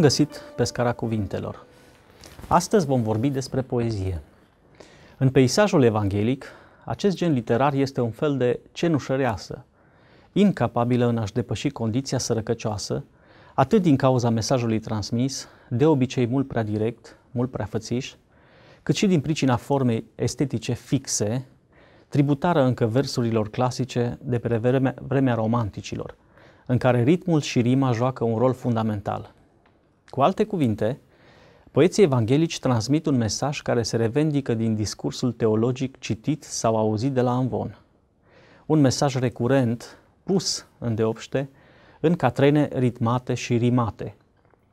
Bun găsit pe scara cuvintelor! Astăzi vom vorbi despre poezie. În peisajul evanghelic, acest gen literar este un fel de cenușăreasă, incapabilă în a-și depăși condiția sărăcăcioasă, atât din cauza mesajului transmis, de obicei mult prea direct, mult prea fățiș, cât și din pricina formei estetice fixe, tributară încă versurilor clasice de pe vremea, vremea romanticilor, în care ritmul și rima joacă un rol fundamental – cu alte cuvinte, poeții evanghelici transmit un mesaj care se revendică din discursul teologic citit sau auzit de la Anvon. Un mesaj recurent, pus în deopște, în catrene ritmate și rimate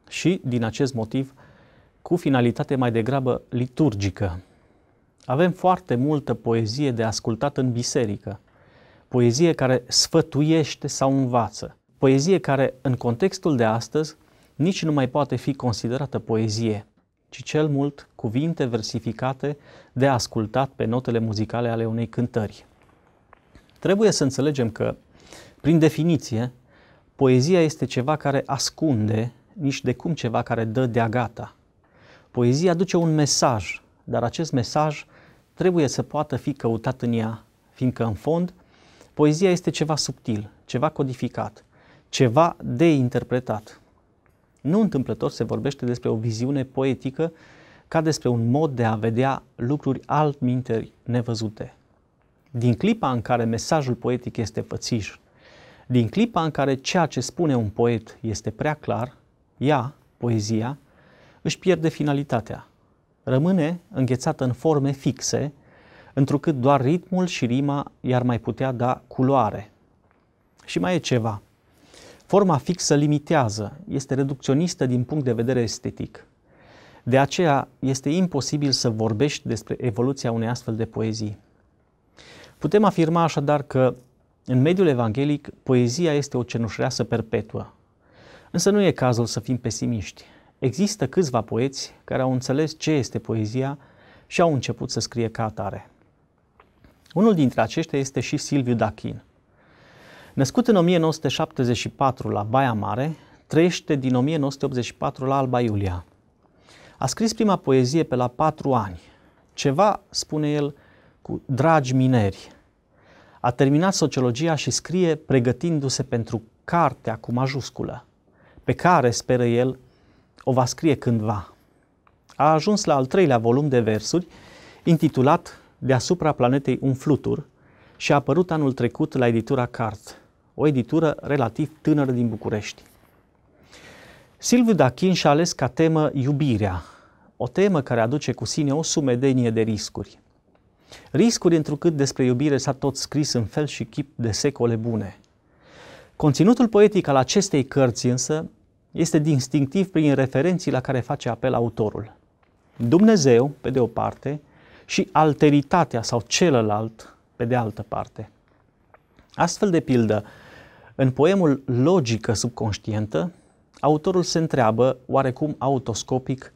și, din acest motiv, cu finalitate mai degrabă liturgică. Avem foarte multă poezie de ascultat în biserică, poezie care sfătuiește sau învață, poezie care, în contextul de astăzi, nici nu mai poate fi considerată poezie, ci cel mult cuvinte versificate de ascultat pe notele muzicale ale unei cântări. Trebuie să înțelegem că, prin definiție, poezia este ceva care ascunde nici de cum ceva care dă de-a gata. Poezia aduce un mesaj, dar acest mesaj trebuie să poată fi căutat în ea, fiindcă, în fond, poezia este ceva subtil, ceva codificat, ceva de interpretat. Nu întâmplător se vorbește despre o viziune poetică ca despre un mod de a vedea lucruri altminteri nevăzute. Din clipa în care mesajul poetic este pățiș, din clipa în care ceea ce spune un poet este prea clar, ea, poezia, își pierde finalitatea. Rămâne înghețată în forme fixe, întrucât doar ritmul și rima i-ar mai putea da culoare. Și mai e ceva – Forma fixă limitează, este reducționistă din punct de vedere estetic. De aceea este imposibil să vorbești despre evoluția unei astfel de poezii. Putem afirma așadar că în mediul evanghelic poezia este o cenușreasă perpetuă. Însă nu e cazul să fim pesimiști. Există câțiva poeți care au înțeles ce este poezia și au început să scrie ca atare. Unul dintre aceștia este și Silviu Dachin. Născut în 1974 la Baia Mare, trăiește din 1984 la Alba Iulia. A scris prima poezie pe la patru ani. Ceva, spune el, cu dragi mineri. A terminat sociologia și scrie pregătindu-se pentru cartea cu majusculă, pe care, speră el, o va scrie cândva. A ajuns la al treilea volum de versuri, intitulat Deasupra planetei un flutur, și a apărut anul trecut la editura Cart o editură relativ tânără din București. Silviu Dachin și-a ales ca temă iubirea, o temă care aduce cu sine o sumedenie de riscuri. Riscuri întrucât despre iubire s-a tot scris în fel și chip de secole bune. Conținutul poetic al acestei cărți însă este distinctiv prin referenții la care face apel autorul. Dumnezeu, pe de o parte, și alteritatea sau celălalt, pe de altă parte. Astfel de pildă, în poemul Logică subconștientă, autorul se întreabă, oarecum autoscopic,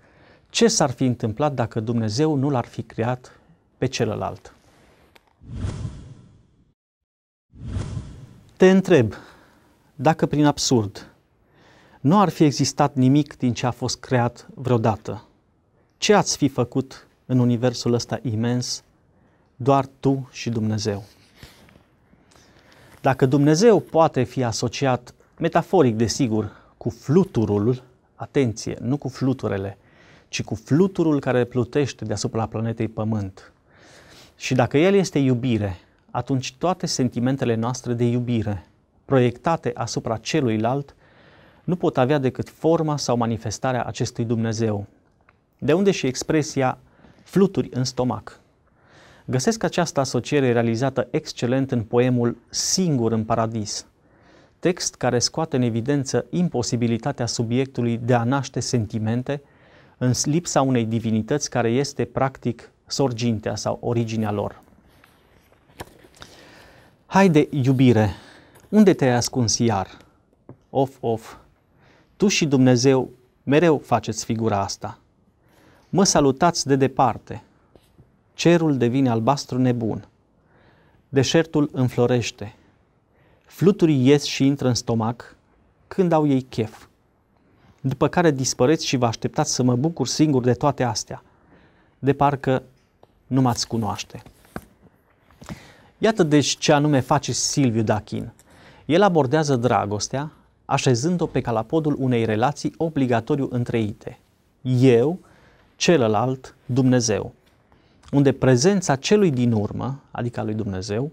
ce s-ar fi întâmplat dacă Dumnezeu nu l-ar fi creat pe celălalt. Te întreb dacă prin absurd nu ar fi existat nimic din ce a fost creat vreodată. Ce ați fi făcut în universul ăsta imens, doar tu și Dumnezeu? Dacă Dumnezeu poate fi asociat, metaforic desigur, cu fluturul, atenție, nu cu fluturele, ci cu fluturul care plutește deasupra planetei Pământ. Și dacă El este iubire, atunci toate sentimentele noastre de iubire, proiectate asupra celuilalt, nu pot avea decât forma sau manifestarea acestui Dumnezeu. De unde și expresia fluturi în stomac. Găsesc această asociere realizată excelent în poemul Singur în Paradis, text care scoate în evidență imposibilitatea subiectului de a naște sentimente în lipsa unei divinități care este practic sorgintea sau originea lor. Haide, iubire, unde te-ai ascuns iar? Of, of, tu și Dumnezeu mereu faceți figura asta. Mă salutați de departe – cerul devine albastru nebun, deșertul înflorește, fluturii ies și intră în stomac când au ei chef. După care dispăreți și vă așteptați să mă bucur singur de toate astea, de parcă nu m-ați cunoaște. Iată deci ce anume face Silviu Dachin. El abordează dragostea, așezând-o pe calapodul unei relații obligatoriu întreite. Eu, celălalt, Dumnezeu unde prezența celui din urmă, adică a lui Dumnezeu,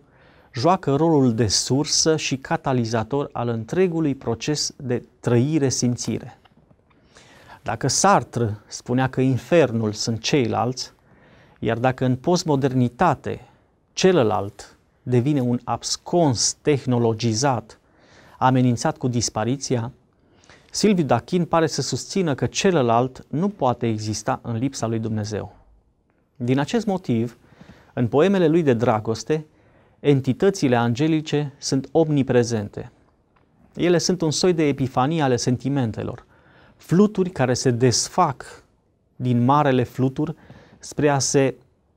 joacă rolul de sursă și catalizator al întregului proces de trăire-simțire. Dacă Sartre spunea că infernul sunt ceilalți, iar dacă în postmodernitate celălalt devine un abscons tehnologizat, amenințat cu dispariția, Silviu Dachin pare să susțină că celălalt nu poate exista în lipsa lui Dumnezeu. Din acest motiv, în poemele lui de dragoste, entitățile angelice sunt omniprezente. Ele sunt un soi de epifanie ale sentimentelor, fluturi care se desfac din marele flutur spre a se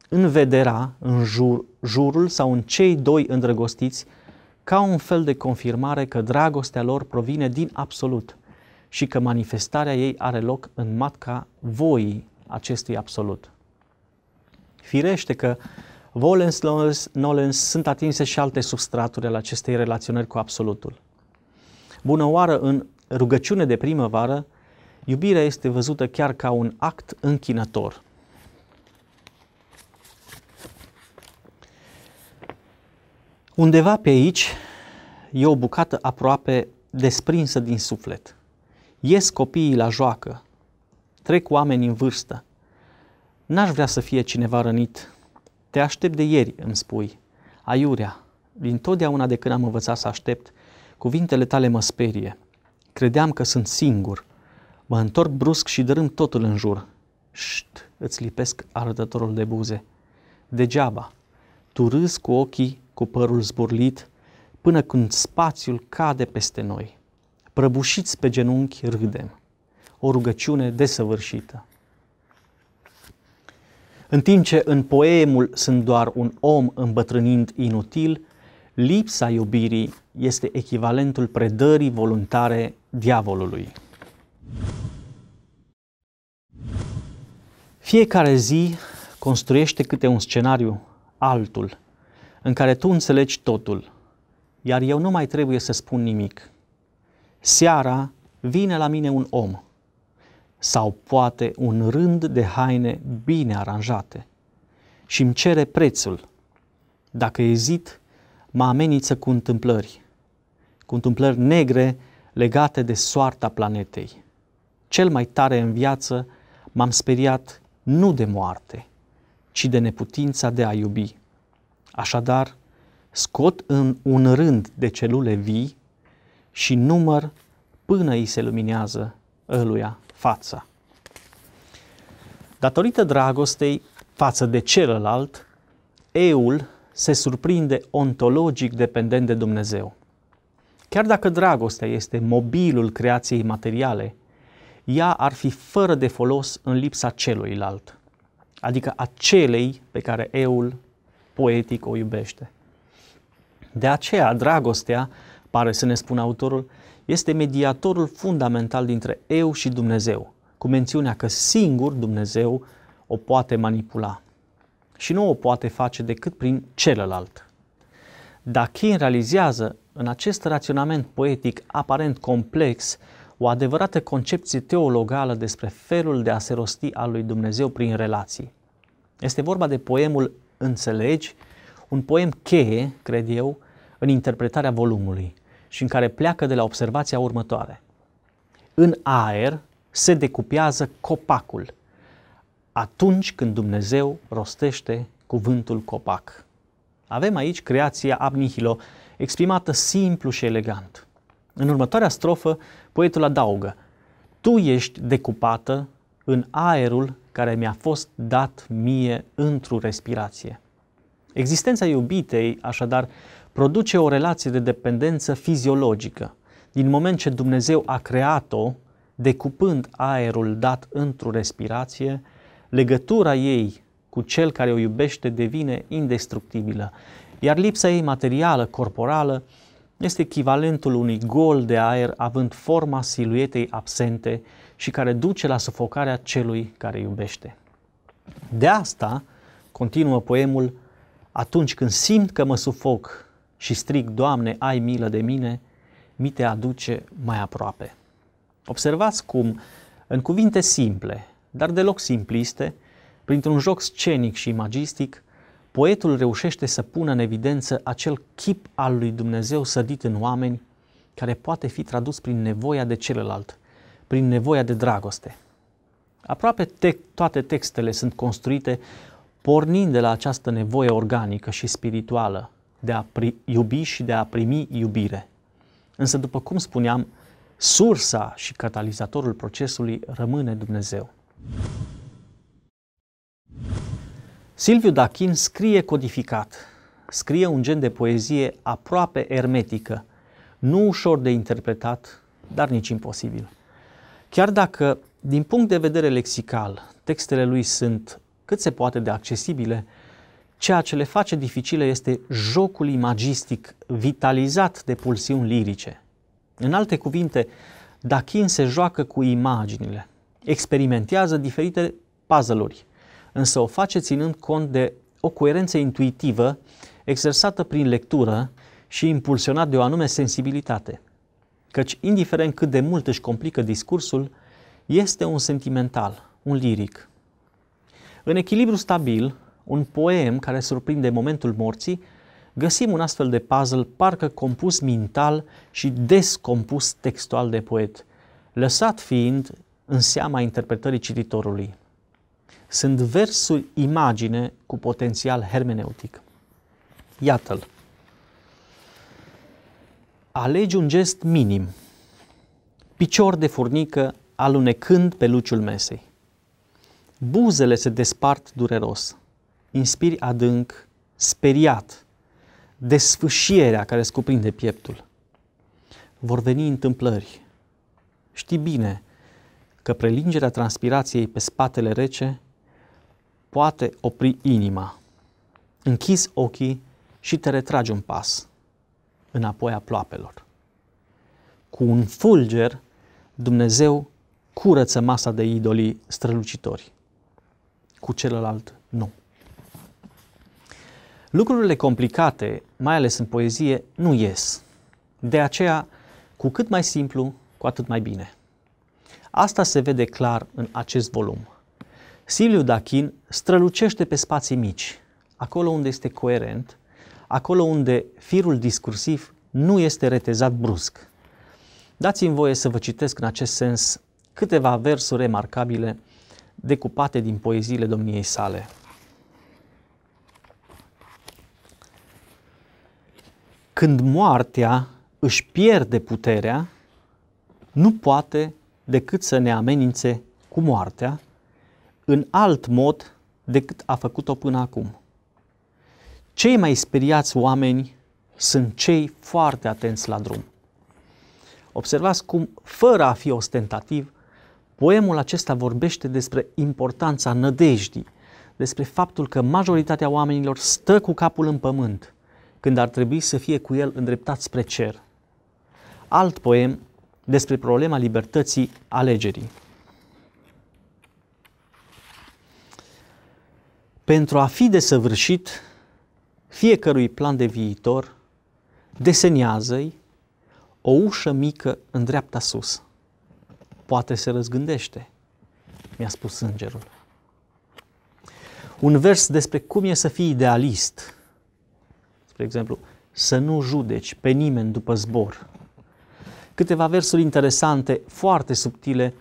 învedera în jur, jurul sau în cei doi îndrăgostiți ca un fel de confirmare că dragostea lor provine din absolut și că manifestarea ei are loc în matca voii acestui absolut. Firește că Volens, Nolens sunt atinse și alte substraturi ale acestei relaționări cu absolutul. Bună oară, în rugăciune de primăvară, iubirea este văzută chiar ca un act închinător. Undeva pe aici e o bucată aproape desprinsă din suflet. Ies copiii la joacă, trec oameni în vârstă, N-aș vrea să fie cineva rănit. Te aștept de ieri, îmi spui. Aiurea, din totdeauna de când am învățat să aștept, cuvintele tale mă sperie. Credeam că sunt singur. Mă întorc brusc și dărâm totul în jur. Șt, îți lipesc arătătorul de buze. Degeaba. Tu râzi cu ochii, cu părul zburlit, până când spațiul cade peste noi. Prăbușiți pe genunchi, râdem. O rugăciune desăvârșită. În timp ce în poemul sunt doar un om îmbătrânind inutil, lipsa iubirii este echivalentul predării voluntare diavolului. Fiecare zi construiește câte un scenariu altul, în care tu înțelegi totul, iar eu nu mai trebuie să spun nimic. Seara vine la mine un om – sau poate un rând de haine bine aranjate și îmi cere prețul. Dacă ezit, mă amenință cu întâmplări, cu întâmplări negre legate de soarta planetei. Cel mai tare în viață m-am speriat nu de moarte, ci de neputința de a iubi. Așadar, scot în un rând de celule vii și număr până îi se luminează ăluia fața. Datorită dragostei față de celălalt, eul se surprinde ontologic dependent de Dumnezeu. Chiar dacă dragostea este mobilul creației materiale, ea ar fi fără de folos în lipsa celuilalt, adică acelei pe care eul poetic o iubește. De aceea, dragostea pare să ne spun autorul, este mediatorul fundamental dintre eu și Dumnezeu, cu mențiunea că singur Dumnezeu o poate manipula și nu o poate face decât prin celălalt. Dachin realizează în acest raționament poetic aparent complex o adevărată concepție teologală despre felul de a se rosti al lui Dumnezeu prin relații. Este vorba de poemul Înțelegi, un poem cheie, cred eu, în interpretarea volumului și în care pleacă de la observația următoare. În aer se decupează copacul atunci când Dumnezeu rostește cuvântul copac. Avem aici creația Abnihilo exprimată simplu și elegant. În următoarea strofă, poetul adaugă Tu ești decupată în aerul care mi-a fost dat mie într-o respirație. Existența iubitei, așadar, produce o relație de dependență fiziologică. Din moment ce Dumnezeu a creat-o, decupând aerul dat într-o respirație, legătura ei cu cel care o iubește devine indestructibilă, iar lipsa ei materială, corporală, este echivalentul unui gol de aer având forma siluetei absente și care duce la sufocarea celui care iubește. De asta, continuă poemul, atunci când simt că mă sufoc, și strig, Doamne, ai milă de mine, mi te aduce mai aproape. Observați cum, în cuvinte simple, dar deloc simpliste, printr-un joc scenic și imagistic, poetul reușește să pună în evidență acel chip al lui Dumnezeu sădit în oameni, care poate fi tradus prin nevoia de celălalt, prin nevoia de dragoste. Aproape te- toate textele sunt construite pornind de la această nevoie organică și spirituală de a iubi și de a primi iubire. Însă, după cum spuneam, sursa și catalizatorul procesului rămâne Dumnezeu. Silviu Dachin scrie codificat, scrie un gen de poezie aproape ermetică, nu ușor de interpretat, dar nici imposibil. Chiar dacă, din punct de vedere lexical, textele lui sunt cât se poate de accesibile, Ceea ce le face dificile este jocul imagistic vitalizat de pulsiuni lirice. În alte cuvinte, Dakin se joacă cu imaginile, experimentează diferite puzzle-uri, însă o face ținând cont de o coerență intuitivă exersată prin lectură și impulsionat de o anume sensibilitate. Căci, indiferent cât de mult își complică discursul, este un sentimental, un liric. În echilibru stabil, un poem care surprinde momentul morții, găsim un astfel de puzzle parcă compus mental și descompus textual de poet, lăsat fiind în seama interpretării cititorului. Sunt versuri imagine cu potențial hermeneutic. Iată-l. Alegi un gest minim. Picior de furnică alunecând pe luciul mesei. Buzele se despart dureros inspiri adânc, speriat, desfâșierea care îți cuprinde pieptul. Vor veni întâmplări. Știi bine că prelingerea transpirației pe spatele rece poate opri inima. Închizi ochii și te retragi un pas înapoi a ploapelor. Cu un fulger, Dumnezeu curăță masa de idolii strălucitori. Cu celălalt, nu. Lucrurile complicate, mai ales în poezie, nu ies. De aceea, cu cât mai simplu, cu atât mai bine. Asta se vede clar în acest volum. Silviu Dachin strălucește pe spații mici, acolo unde este coerent, acolo unde firul discursiv nu este retezat brusc. Dați-mi voie să vă citesc în acest sens câteva versuri remarcabile decupate din poeziile domniei sale. când moartea își pierde puterea, nu poate decât să ne amenințe cu moartea în alt mod decât a făcut-o până acum. Cei mai speriați oameni sunt cei foarte atenți la drum. Observați cum, fără a fi ostentativ, poemul acesta vorbește despre importanța nădejdii, despre faptul că majoritatea oamenilor stă cu capul în pământ – când ar trebui să fie cu el îndreptat spre cer. Alt poem despre problema libertății alegerii. Pentru a fi desăvârșit fiecărui plan de viitor, desenează-i o ușă mică în dreapta sus. Poate se răzgândește, mi-a spus îngerul. Un vers despre cum e să fii idealist, spre exemplu, să nu judeci pe nimeni după zbor. Câteva versuri interesante, foarte subtile,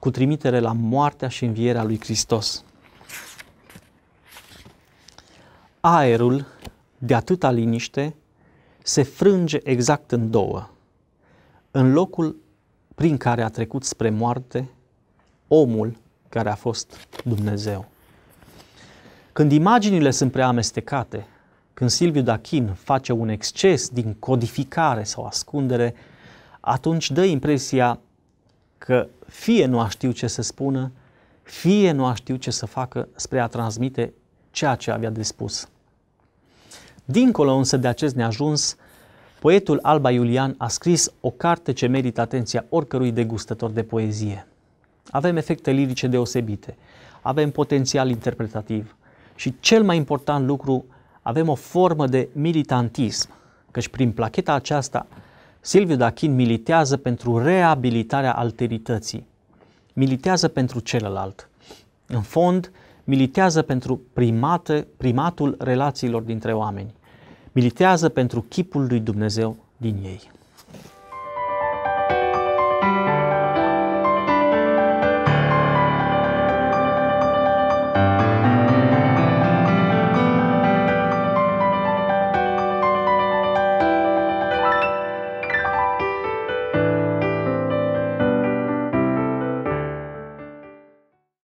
cu trimitere la moartea și învierea lui Hristos. Aerul, de atâta liniște, se frânge exact în două. În locul prin care a trecut spre moarte, omul care a fost Dumnezeu. Când imaginile sunt prea amestecate, când Silviu Dachin face un exces din codificare sau ascundere, atunci dă impresia că fie nu a știut ce să spună, fie nu a știut ce să facă spre a transmite ceea ce avea de spus. Dincolo însă de acest neajuns, poetul Alba Iulian a scris o carte ce merită atenția oricărui degustător de poezie. Avem efecte lirice deosebite, avem potențial interpretativ și cel mai important lucru avem o formă de militantism, căci prin placheta aceasta Silviu Dachin militează pentru reabilitarea alterității, militează pentru celălalt. În fond, militează pentru primate, primatul relațiilor dintre oameni, militează pentru chipul lui Dumnezeu din ei.